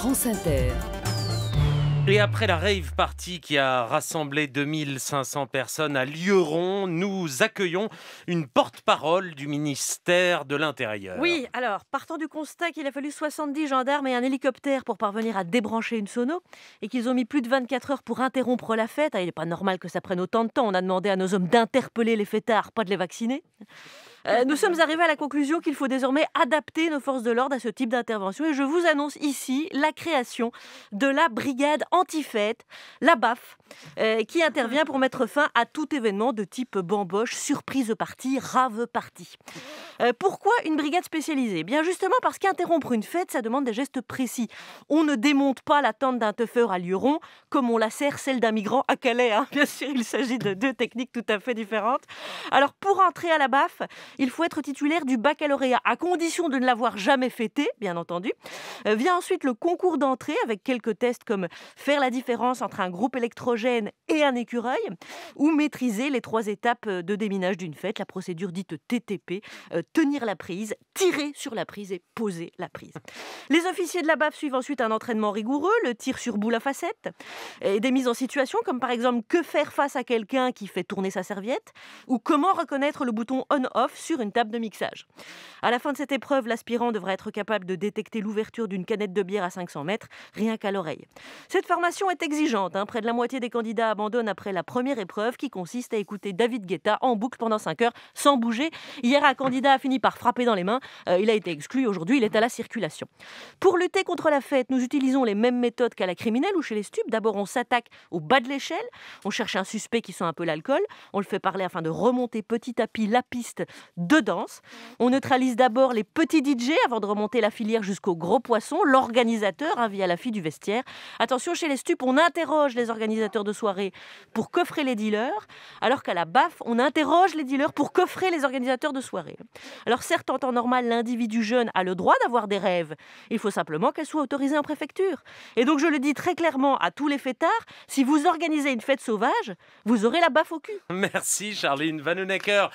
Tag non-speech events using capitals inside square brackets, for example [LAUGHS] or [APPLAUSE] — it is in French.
France Et après la rave party qui a rassemblé 2500 personnes à Lioron, nous accueillons une porte-parole du ministère de l'Intérieur. Oui, alors, partant du constat qu'il a fallu 70 gendarmes et un hélicoptère pour parvenir à débrancher une sono et qu'ils ont mis plus de 24 heures pour interrompre la fête, ah, il n'est pas normal que ça prenne autant de temps. On a demandé à nos hommes d'interpeller les fêtards, pas de les vacciner. Euh, nous sommes arrivés à la conclusion qu'il faut désormais adapter nos forces de l'ordre à ce type d'intervention. Et je vous annonce ici la création de la brigade anti-fête, la BAF, euh, qui intervient pour mettre fin à tout événement de type bamboche, surprise partie, rave partie. Euh, pourquoi une brigade spécialisée eh Bien justement parce qu'interrompre une fête, ça demande des gestes précis. On ne démonte pas la tente d'un teufeur à l'uron, comme on la serre celle d'un migrant à Calais. Hein. [LAUGHS] Bien sûr, il s'agit de deux techniques tout à fait différentes. Alors pour entrer à la BAF, il faut être titulaire du baccalauréat, à condition de ne l'avoir jamais fêté, bien entendu. Euh, vient ensuite le concours d'entrée avec quelques tests comme faire la différence entre un groupe électrogène et un écureuil, ou maîtriser les trois étapes euh, de déminage d'une fête, la procédure dite TTP, tenir la prise, tirer sur la prise et poser la prise. Les officiers de la BAF suivent ensuite un entraînement rigoureux, le tir sur boule à facette, et des mises en situation comme par exemple que faire face à quelqu'un qui fait tourner sa serviette, ou comment reconnaître le bouton on-off sur une table de mixage. À la fin de cette épreuve, l'aspirant devra être capable de détecter l'ouverture d'une canette de bière à 500 mètres, rien qu'à l'oreille. Cette formation est exigeante, hein. près de la moitié des candidats abandonnent après la première épreuve qui consiste à écouter David Guetta en boucle pendant 5 heures sans bouger. Hier, un candidat a fini par frapper dans les mains. Euh, il a été exclu. Aujourd'hui, il est à la circulation. Pour lutter contre la fête, nous utilisons les mêmes méthodes qu'à la criminelle ou chez les stupes. D'abord, on s'attaque au bas de l'échelle. On cherche un suspect qui sent un peu l'alcool. On le fait parler afin de remonter petit à petit la piste de danse. On neutralise d'abord les petits DJ avant de remonter la filière jusqu'au gros poisson, l'organisateur hein, via la fille du vestiaire. Attention, chez les stupes, on interroge les organisateurs de soirée pour coffrer les dealers, alors qu'à la BAF, on interroge les dealers pour coffrer les organisateurs de soirée. Alors certes, en temps normal, l'individu jeune a le droit d'avoir des rêves. Il faut simplement qu'elle soit autorisée en préfecture. Et donc je le dis très clairement à tous les fêtards, si vous organisez une fête sauvage, vous aurez la baffe au cul. Merci Charline Vanhoenacker.